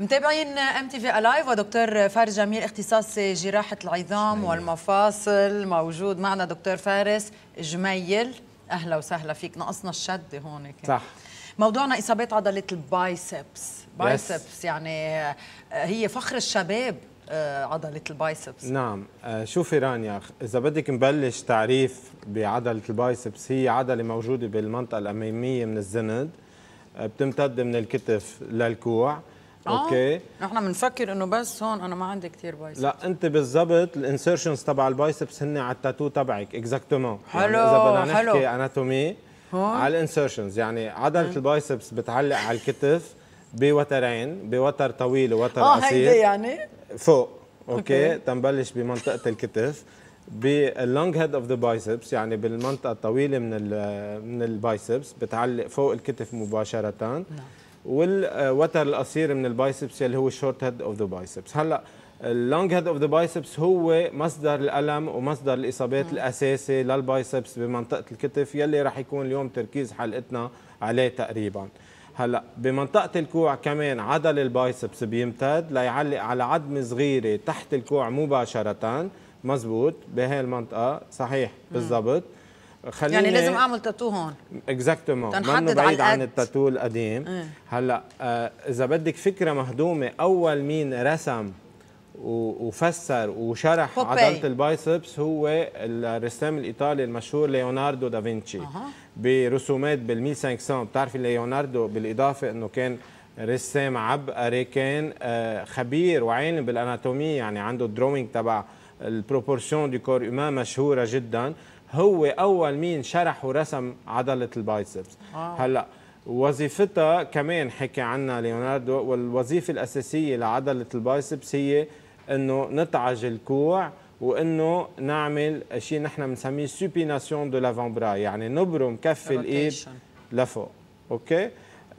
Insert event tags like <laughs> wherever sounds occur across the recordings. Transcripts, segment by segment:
متابعين ام تي في الايف ودكتور فارس جميل اختصاصي جراحه العظام والمفاصل موجود معنا دكتور فارس جميل اهلا وسهلا فيك نقصنا الشده هون صح موضوعنا اصابات عضله البايسبس بايسبس يعني آه، هي فخر الشباب آه، عضله البايسبس نعم آه، شوفي رانيا اذا بدك نبلش تعريف بعضله البايسبس هي عضله موجوده بالمنطقه الاماميه من الزند بتمتد من الكتف للكوع اوكي آه، نحن بنفكر انه بس هون انا ما عندي كثير بايسبس لا انت بالضبط الانسرشنز تبع البايسبس هن على التاتو تبعك اكزاكتومون يعني حلو يعني اذا بدنا نحكي اناتومي هون. على الانسرشنز يعني عضله البايسبس بتعلق على الكتف <laughs> بوترين بوتر طويل ووتر آه، قصير اه هيدي يعني فوق اوكي, تنبلش بمنطقه الكتف باللونج هيد اوف ذا بايسبس يعني بالمنطقه الطويله من من البايسبس بتعلق فوق الكتف مباشره نعم. والوتر القصير من البايسبس اللي هو الشورت هيد اوف ذا بايسبس هلا اللونج هيد اوف ذا بايسبس هو مصدر الالم ومصدر الاصابات الاساسي للبايسبس بمنطقه الكتف يلي رح يكون اليوم تركيز حلقتنا عليه تقريبا هلا بمنطقه الكوع كمان عضل البايسبس بيمتد ليعلق على عظمه صغيره تحت الكوع مباشره مزبوط بهي المنطقه صحيح بالضبط خليني يعني لازم اعمل تاتو هون اكزاكتومون منه بعيد عن التاتو القديم إيه. اه. هلا اذا بدك فكره مهضومه اول مين رسم وفسر وشرح عضله البايسبس هو الرسام الايطالي المشهور ليوناردو دافنشي أه. برسومات بال 1500 بتعرفي ليوناردو بالاضافه انه كان رسام عبقري كان آه، خبير وعالم بالاناتومي يعني عنده الدروينج تبع البروبورسيون دي كور مشهوره جدا هو اول مين شرح ورسم عضله البايسبس آه. هلا وظيفتها كمان حكي عنها ليوناردو والوظيفه الاساسيه لعضله البايسبس هي انه نتعج الكوع وانه نعمل شيء نحن بنسميه سوبيناسيون دو لافامبرا يعني نبرم كف الايد لفوق اوكي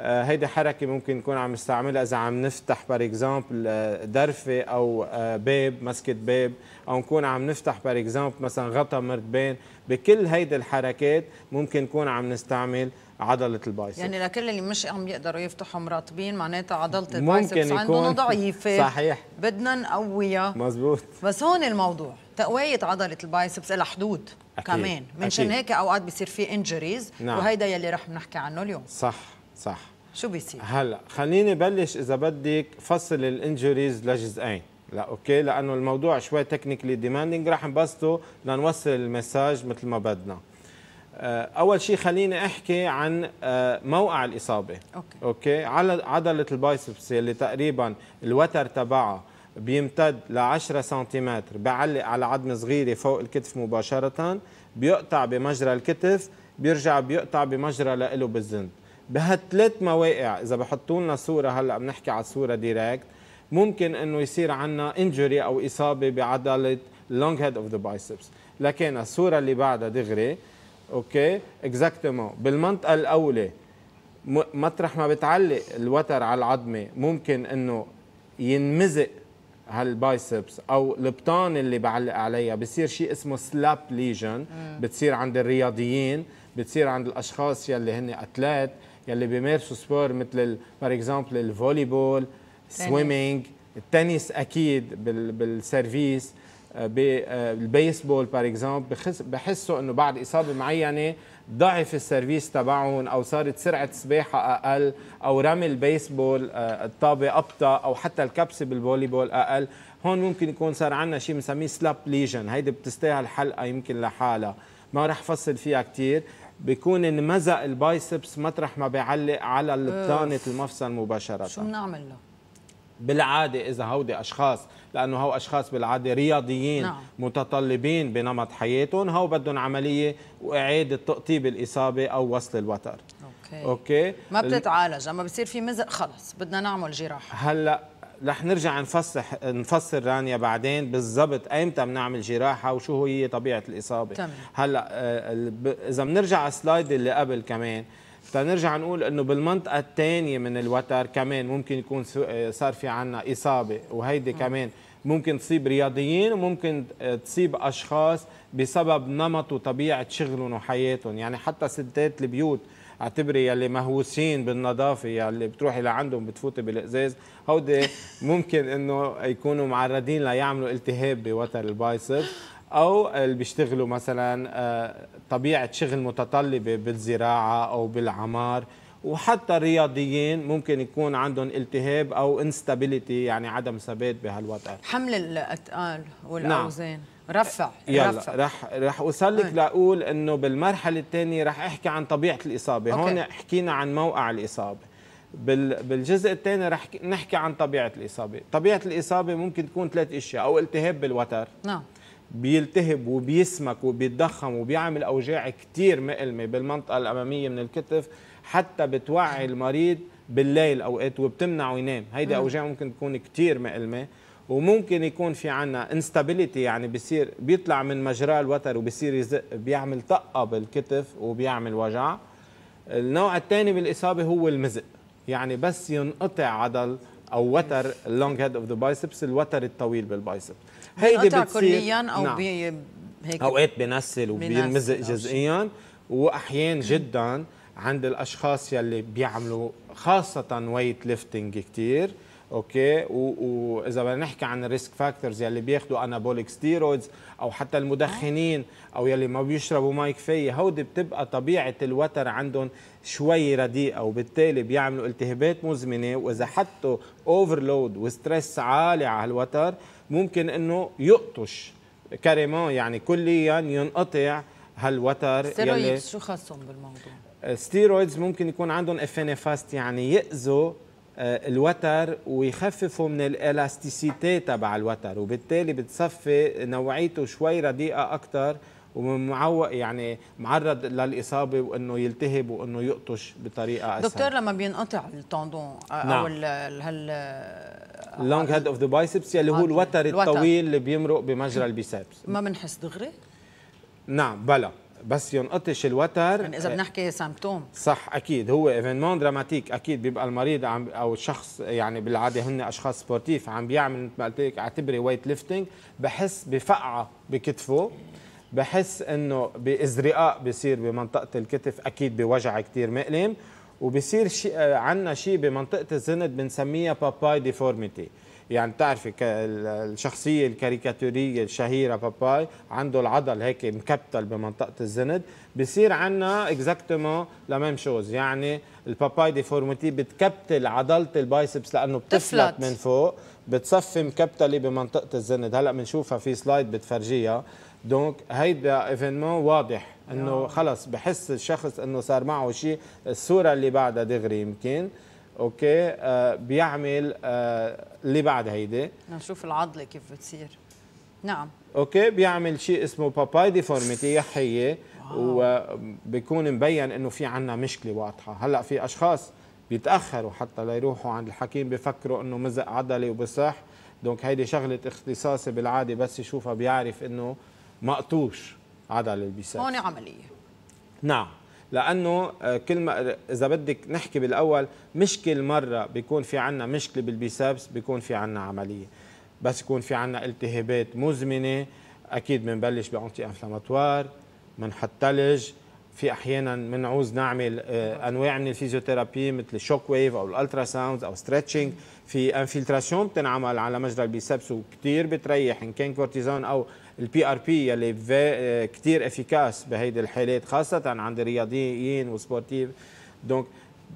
آه، هيدي حركه ممكن نكون عم نستعملها اذا عم نفتح بار اكزامبل آه، درفه او آه، باب مسكه باب او نكون عم نفتح بار اكزامبل مثلا غطا مرتبين بكل هيدي الحركات ممكن نكون عم نستعمل عضلة البايسبس يعني لكل اللي مش عم يقدروا يفتحوا مرطبين معناتها عضلة البايسبس عندهم ضعيفة صحيح بدنا نقويها مزبوط بس هون الموضوع تقوية عضلة البايسبس لها حدود أكيد. كمان منشان هيك اوقات بصير في انجريز نعم. وهيدا يلي رح نحكي عنه اليوم صح صح شو بيصير؟ هلا خليني بلش اذا بدك فصل الانجوريز لجزئين لا اوكي لانه الموضوع شوي تكنيكلي ديماندينج رح نبسطه لنوصل المساج مثل ما بدنا آه، اول شيء خليني احكي عن آه، موقع الاصابه اوكي اوكي على عضله البايسبس اللي تقريبا الوتر تبعها بيمتد ل 10 سنتيمتر بعلق على عظمه صغيره فوق الكتف مباشره بيقطع بمجرى الكتف بيرجع بيقطع بمجرى له بالزند بهالثلاث مواقع اذا بحطوا لنا صوره هلا بنحكي على الصوره ديريكت ممكن انه يصير عندنا انجري او اصابه بعضله لونج هيد اوف ذا بايسبس لكن الصوره اللي بعدها دغري اوكي اكزاكتومون بالمنطقه الاولى مطرح ما بتعلق الوتر على العظمه ممكن انه ينمزق هالبايسبس او البطان اللي بعلق عليها بصير شيء اسمه سلاب ليجن بتصير عند الرياضيين بتصير عند الاشخاص يلي هن اتلات يلي بيمارسوا سبور مثل بار اكزامبل بول سويمينج التنس اكيد بالسيرفيس بالبيسبول فور اكزامبل بحسوا انه بعد اصابه معينه ضعف السيرفيس تبعهم او صارت سرعه سباحه اقل او رمي البيسبول آه، الطابه ابطا او حتى الكبسه بول اقل هون ممكن يكون صار عندنا شيء بنسميه سلاب ليجن هيدي بتستاهل حلقه يمكن لحالها ما راح فصل فيها كثير بيكون انمزق البايسبس مطرح ما بيعلق على البطانه المفصل مباشره شو بنعمل له؟ بالعاده اذا هودي اشخاص لانه هو اشخاص بالعاده رياضيين نعم. متطلبين بنمط حياتهم هو بدهم عمليه واعاده تقطيب الاصابه او وصل الوتر اوكي اوكي ما بتتعالج اما بصير في مزق خلص بدنا نعمل جراحه هلا رح نرجع نفصح نفسر رانيا بعدين بالضبط ايمتى بنعمل جراحه وشو هي طبيعه الاصابه تمام. هلا آه، اذا بنرجع على السلايد اللي قبل كمان تنرجع نقول انه بالمنطقه الثانيه من الوتر كمان ممكن يكون آه، صار في عنا اصابه وهيدي كمان ممكن تصيب رياضيين وممكن آه، تصيب اشخاص بسبب نمط وطبيعه شغلهم وحياتهم يعني حتى ستات البيوت اعتبري يلي مهووسين بالنظافه يلي بتروحي لعندهم بتفوتي بالازاز هودي ممكن انه يكونوا معرضين ليعملوا التهاب بوتر البايسب او اللي بيشتغلوا مثلا آه، طبيعه شغل متطلبه بالزراعه او بالعمار وحتى الرياضيين ممكن يكون عندهم التهاب او انستابيليتي يعني عدم ثبات بهالوتر حمل الاثقال نعم. والاوزان نعم. رفع يلا رفع. رح رح اسلك لاقول انه بالمرحله الثانيه رح احكي عن طبيعه الاصابه هون حكينا عن موقع الاصابه بالجزء الثاني رح نحكي عن طبيعه الاصابه طبيعه الاصابه ممكن تكون ثلاث اشياء او التهاب بالوتر نعم بيلتهب وبيسمك وبيتضخم وبيعمل اوجاع كثير مؤلمه بالمنطقه الاماميه من الكتف حتى بتوعي المريض بالليل اوقات وبتمنعه ينام هيدي اوجاع ممكن تكون كثير مؤلمه وممكن يكون في عنا انستابيليتي يعني بيصير بيطلع من مجراه الوتر وبيصير يزق بيعمل طقه بالكتف وبيعمل وجع النوع الثاني بالاصابه هو المزق يعني بس ينقطع عضل او وتر اللونج هيد اوف ذا بايسبس الوتر الطويل بالبايسبس هيدي بتصير كليا او نعم. بي هيك اوقات إيه، بنسل وبينمزق جزئيا واحيان جدا عند الاشخاص يلي بيعملوا خاصه ويت ليفتنج كثير اوكي واذا بدنا نحكي عن الريسك فاكتورز يلي بياخذوا انابوليك ستيرويدز او حتى المدخنين او يلي ما بيشربوا ماي كفايه هودي بتبقى طبيعه الوتر عندهم شوي رديئه وبالتالي بيعملوا التهابات مزمنه واذا حطوا اوفرلود وستريس عالي على الوتر ممكن انه يقطش كاريمون يعني كليا ينقطع هالوتر يلي شو خاصهم بالموضوع؟ ستيرويدز آه، ممكن يكون عندهم افينيفاست يعني يأذوا آه، الوتر ويخففوا من الالاستيسيتي تبع الوتر وبالتالي بتصفي نوعيته شوي رديئه اكثر ومعوق يعني معرض للاصابه وانه يلتهب وانه يقطش بطريقه اسهل دكتور لما بينقطع التوندون آه، او نعم. هال اللونج هيد اوف ذا بايسبس يلي هو آه، الوتر الطويل اللي بيمرق بمجرى البيسبس ما بنحس دغري؟ نعم بلا بس ينقطش الوتر يعني اذا بنحكي سامبتوم صح اكيد هو ايفينمون دراماتيك اكيد بيبقى المريض عم او الشخص يعني بالعاده هن اشخاص سبورتيف عم بيعمل مثل ما قلت لك اعتبري ويت ليفتنج بحس بفقعه بكتفه بحس انه بازرقاء بصير بمنطقه الكتف اكيد بوجع كثير مؤلم وبصير شيء عندنا شيء بمنطقه الزند بنسميها باباي ديفورميتي يعني بتعرفي الشخصيه الكاريكاتوريه الشهيره باباي عنده العضل هيك مكبتل بمنطقه الزند بصير عندنا اكزاكتومون لا ميم شوز يعني الباباي ديفورميتي بتكبتل عضله البايسبس لانه بتفلت من فوق بتصفي مكبتله بمنطقه الزند هلا بنشوفها في سلايد بتفرجيها دونك هيدا ايفينمون واضح انه آه. خلص بحس الشخص انه صار معه شيء الصوره اللي بعدها دغري يمكن اوكي آه بيعمل آه اللي بعد هيدي نشوف العضله كيف بتصير نعم اوكي بيعمل شيء اسمه باباي ديفورميتي يحيه وبيكون مبين انه في عندنا مشكله واضحه هلا في اشخاص بيتاخروا حتى ليروحوا عند الحكيم بفكروا انه مزق عضلي وبصح دونك هيدي شغله اختصاصي بالعاده بس يشوفها بيعرف انه مقطوش عضل البساس هون عمليه نعم لانه آه، كل ما اذا بدك نحكي بالاول مش كل مره بيكون في عنا مشكله بالبيسبس بيكون في عنا عمليه بس يكون في عنا التهابات مزمنه اكيد بنبلش بانتي انفلاماتوار بنحط ثلج في احيانا بنعوز نعمل آه، انواع من الفيزيوثيرابي مثل الشوك ويف او الالترا ساوند او ستريتشنج في انفلتراسيون بتنعمل على مجرى البيسبس وكثير بتريح ان كان كورتيزون او البي ار بي يلي كثير افيكاس بهيدي الحالات خاصه عند الرياضيين وسبورتيف دونك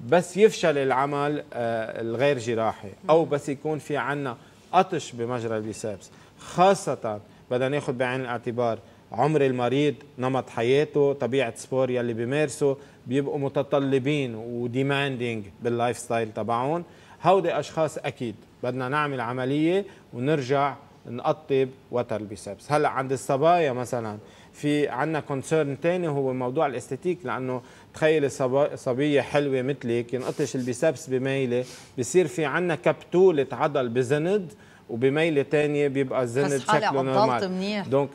بس يفشل العمل آه، الغير جراحي او بس يكون في عنا قطش بمجرى البيسبس خاصه بدنا ناخذ بعين الاعتبار عمر المريض نمط حياته طبيعه سبور يلي بيمارسه بيبقوا متطلبين وديماندينج باللايف ستايل تبعهم هودي اشخاص اكيد بدنا نعمل عمليه ونرجع نقطب وتر البيسبس هلا عند الصبايا مثلا في عندنا كونسيرن ثاني هو موضوع الاستاتيك لانه تخيل صبيه حلوه مثلك ينقطش البيسبس بميله بصير في عندنا كبتوله عضل بزند وبميله ثانيه بيبقى الزند شكله نورمال منيح دونك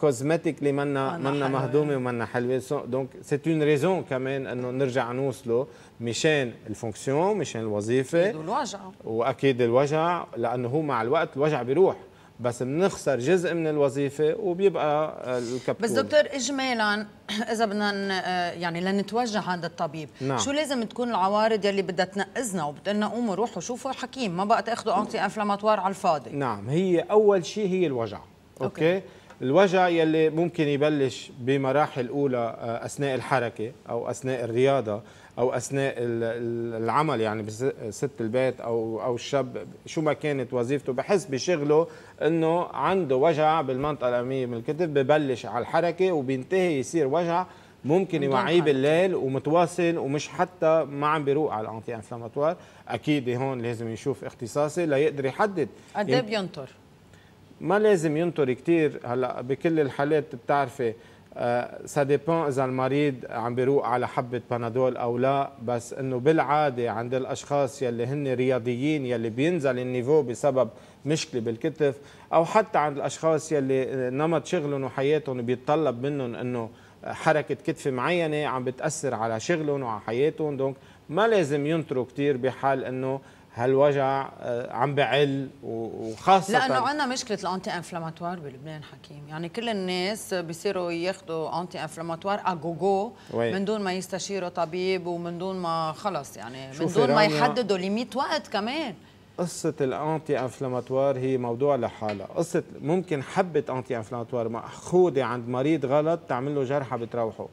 كوزمتيكلي آه، منا آه، منا مهضومه ومنا حلوه دونك سي اون ريزون كمان انه نرجع نوصله مشان الفونكسيون مشان الوظيفه الوجع واكيد الوجع لانه هو مع الوقت الوجع بيروح بس بنخسر جزء من الوظيفه وبيبقى آه، الكبتون بس دكتور اجمالا اذا بدنا آه، يعني لنتوجه عند الطبيب نعم. شو لازم تكون العوارض يلي بدها تنقذنا وبتقول لنا قوموا روحوا شوفوا حكيم ما بقى تاخذوا انتي انفلاماتوار على الفاضي نعم هي اول شيء هي الوجع اوكي, أوكي. الوجع يلي ممكن يبلش بمراحل اولى آه، اثناء الحركه او اثناء الرياضه او اثناء العمل يعني ست البيت او او الشاب شو ما كانت وظيفته بحس بشغله انه عنده وجع بالمنطقه الاماميه من الكتف ببلش على الحركه وبينتهي يصير وجع ممكن يوعيه بالليل ومتواصل ومش حتى ما عم بيروق على الانتي انفلاماتوار اكيد هون لازم يشوف اختصاصي ليقدر يحدد قد ايه بينطر ما لازم ينطر كثير هلا بكل الحالات بتعرفي آه، سا ديبون اذا المريض عم بيروق على حبه بنادول او لا بس انه بالعاده عند الاشخاص يلي هن رياضيين يلي بينزل النيفو بسبب مشكله بالكتف او حتى عند الاشخاص يلي نمط شغلهم وحياتهم بيتطلب منهم انه حركه كتف معينه عم بتاثر على شغلهم وعلى حياتهم دونك ما لازم ينطروا كثير بحال انه هالوجع آه، عم بعل وخاصه لانه عندنا مشكله الانتي انفلاماتوار بلبنان حكيم يعني كل الناس بيصيروا ياخذوا انتي انفلاماتوار اجوجو من دون ما يستشيروا طبيب ومن دون ما خلص يعني من دون ما يحددوا ليميت وقت كمان قصة الانتي انفلاماتوار هي موضوع لحالها، قصة ممكن حبة انتي انفلاماتوار مأخوذة عند مريض غلط تعمل له جرحة بتروحه،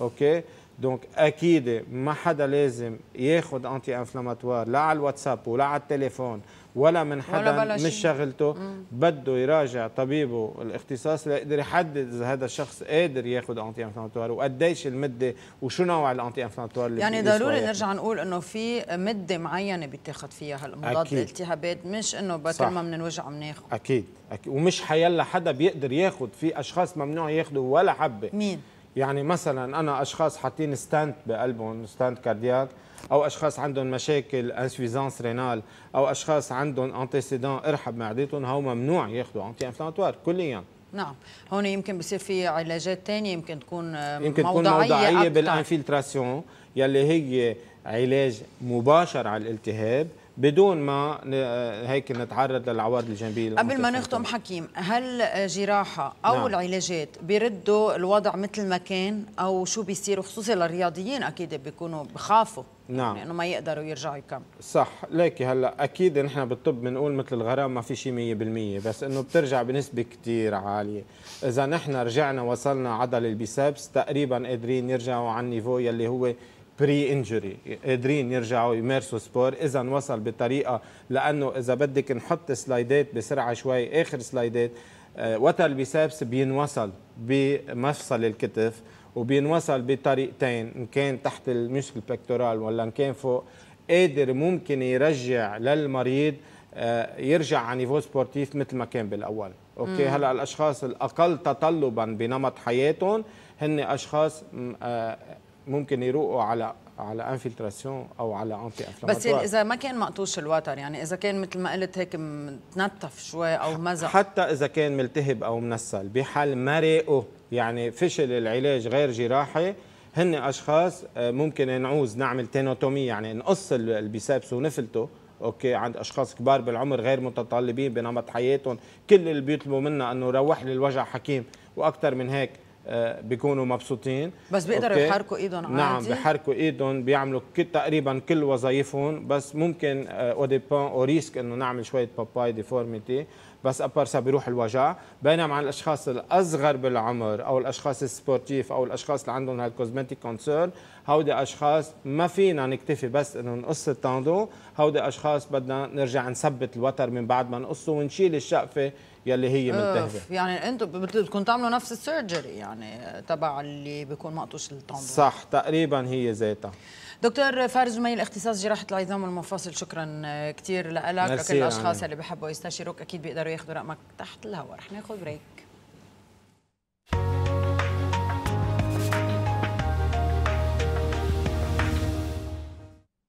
اوكي؟ دونك اكيد ما حدا لازم ياخذ انتي انفلاماتوار لا على الواتساب ولا على التليفون ولا من حدا ولا مش شغلته بده يراجع طبيبه الاختصاص ليقدر يحدد اذا هذا الشخص قادر ياخذ انتي انفلاماتوار وقديش المده وشو نوع الانتي انفلاماتوار اللي يعني ضروري نرجع نقول انه في مده معينه بيتاخذ فيها هالمضاد الالتهابات مش انه بكل ما بننوجع بناخذ أكيد. اكيد ومش حيلا حدا بيقدر ياخذ في اشخاص ممنوع ياخذوا ولا حبه مين يعني مثلا انا اشخاص حاطين ستانت بقلبهم ستانت كاردياك او اشخاص عندهم مشاكل انسفيزانس رينال او اشخاص عندهم انتيسيدان ارحب معدتهم هو ممنوع ياخذوا انتي انفلاماتوار كليا نعم هون يمكن بصير في علاجات ثانيه يمكن تكون آه، يمكن موضعيه تكون موضعيه بالانفلتراسيون يلي هي علاج مباشر على الالتهاب بدون ما هيك نتعرض للعوارض الجانبيه قبل ما نختم حكيم هل جراحه او نعم. العلاجات بيردوا الوضع مثل ما كان او شو بيصير خصوصا للرياضيين اكيد بيكونوا بخافوا نعم لانه ما يقدروا يرجعوا يكملوا صح ليكي هلا اكيد نحن بالطب بنقول مثل الغرام ما في شيء 100% بس انه بترجع بنسبه كثير عاليه اذا نحن رجعنا وصلنا عضل البيسبس تقريبا قادرين يرجعوا على النيفو يلي هو بري انجري قادرين يرجعوا يمارسوا سبور اذا وصل بطريقه لانه اذا بدك نحط سلايدات بسرعه شوي اخر سلايدات آه، وتل البسابس بينوصل بمفصل الكتف وبينوصل بطريقتين ان كان تحت المشكل بكتورال ولا ان كان فوق قادر ممكن يرجع للمريض آه، يرجع على نيفو سبورتيف مثل ما كان بالاول اوكي مم. هلا الاشخاص الاقل تطلبا بنمط حياتهم هن اشخاص ممكن يروقوا على على انفلتراسيون او على انتي انفلاماتوار بس يعني اذا ما كان مقطوش الوتر يعني اذا كان مثل ما قلت هيك متنطف شوي او مزق حتى اذا كان ملتهب او منسل بحال ما يعني فشل العلاج غير جراحي هن اشخاص آه، ممكن نعوز نعمل تينوتومي يعني نقص البيسبس ونفلته اوكي عند اشخاص كبار بالعمر غير متطلبين بنمط حياتهم كل اللي بيطلبوا منا انه روح لي الوجع حكيم واكثر من هيك آه، بيكونوا مبسوطين بس بيقدروا يحركوا ايدهم نعم، عادي نعم بيحركوا ايدهم بيعملوا كل تقريبا كل وظائفهم بس ممكن او ديبان او ريسك انه نعمل شويه باباي ديفورميتي بس ابارسا بيروح الوجع بينما عن الاشخاص الاصغر بالعمر او الاشخاص السبورتيف او الاشخاص اللي عندهم هالكوزمتيك كونسيرن هودي اشخاص ما فينا نكتفي بس انه نقص التاندو هودي اشخاص بدنا نرجع نثبت الوتر من بعد ما نقصه ونشيل الشقفه يلي هي منتهبه يعني انتم بدكم تعملوا نفس السيرجري يعني تبع اللي بيكون مقطوش التاندو صح تقريبا هي ذاتها دكتور فارس جميل اختصاص جراحه العظام والمفاصل شكرا كثير لك كل الاشخاص يعني. اللي بحبوا يستشيروك اكيد بيقدروا ياخذوا رقمك تحت الهواء رح ناخذ بريك